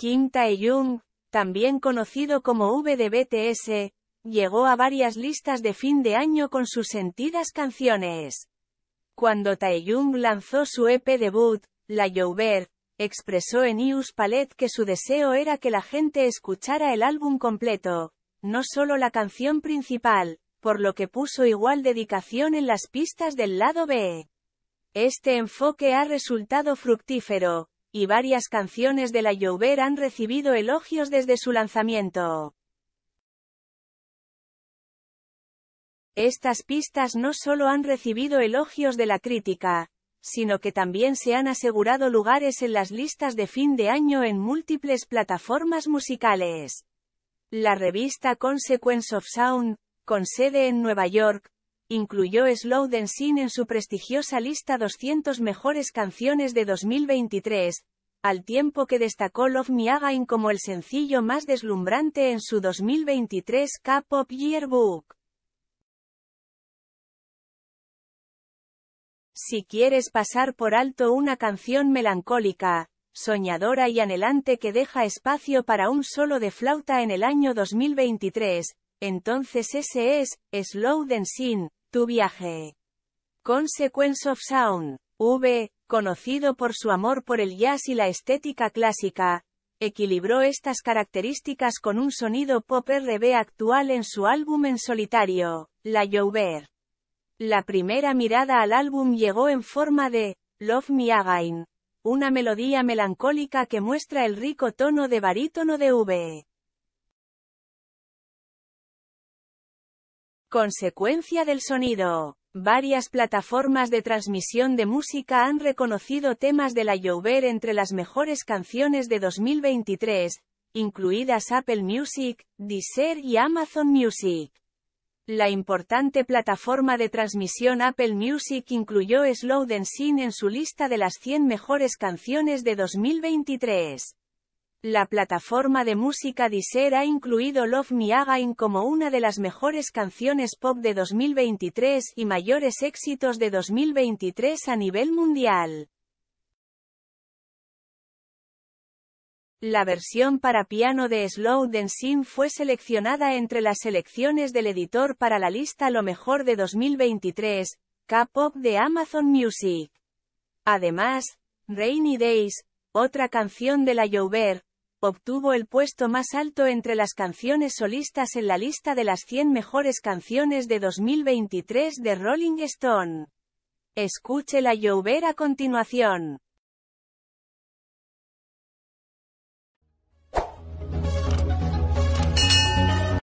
Kim Tae-jung, también conocido como V de BTS, llegó a varias listas de fin de año con sus sentidas canciones. Cuando Jung lanzó su EP debut, La Joubert, expresó en News Palette que su deseo era que la gente escuchara el álbum completo, no solo la canción principal, por lo que puso igual dedicación en las pistas del lado B. Este enfoque ha resultado fructífero, y varias canciones de la Jouber han recibido elogios desde su lanzamiento. Estas pistas no solo han recibido elogios de la crítica, sino que también se han asegurado lugares en las listas de fin de año en múltiples plataformas musicales. La revista Consequence of Sound, con sede en Nueva York, incluyó Slow Dancing en su prestigiosa lista 200 mejores canciones de 2023, al tiempo que destacó Love Me Again como el sencillo más deslumbrante en su 2023 K-Pop Yearbook. Si quieres pasar por alto una canción melancólica, soñadora y anhelante que deja espacio para un solo de flauta en el año 2023, entonces ese es, Slow Dancing, tu viaje. Consequence of Sound. V, conocido por su amor por el jazz y la estética clásica, equilibró estas características con un sonido pop RB actual en su álbum en solitario, La Jouver. La primera mirada al álbum llegó en forma de Love Me Again, una melodía melancólica que muestra el rico tono de barítono de V. Consecuencia del sonido. Varias plataformas de transmisión de música han reconocido temas de la Youber entre las mejores canciones de 2023, incluidas Apple Music, Deezer y Amazon Music. La importante plataforma de transmisión Apple Music incluyó Slow Dancing en su lista de las 100 mejores canciones de 2023. La plataforma de música Deezer ha incluido Love Me Again como una de las mejores canciones pop de 2023 y mayores éxitos de 2023 a nivel mundial. La versión para piano de Slow Dancing fue seleccionada entre las selecciones del editor para la lista Lo mejor de 2023, K-pop de Amazon Music. Además, Rainy Days, otra canción de la llover, obtuvo el puesto más alto entre las canciones solistas en la lista de las 100 mejores canciones de 2023 de Rolling Stone. Escuche la llover a continuación.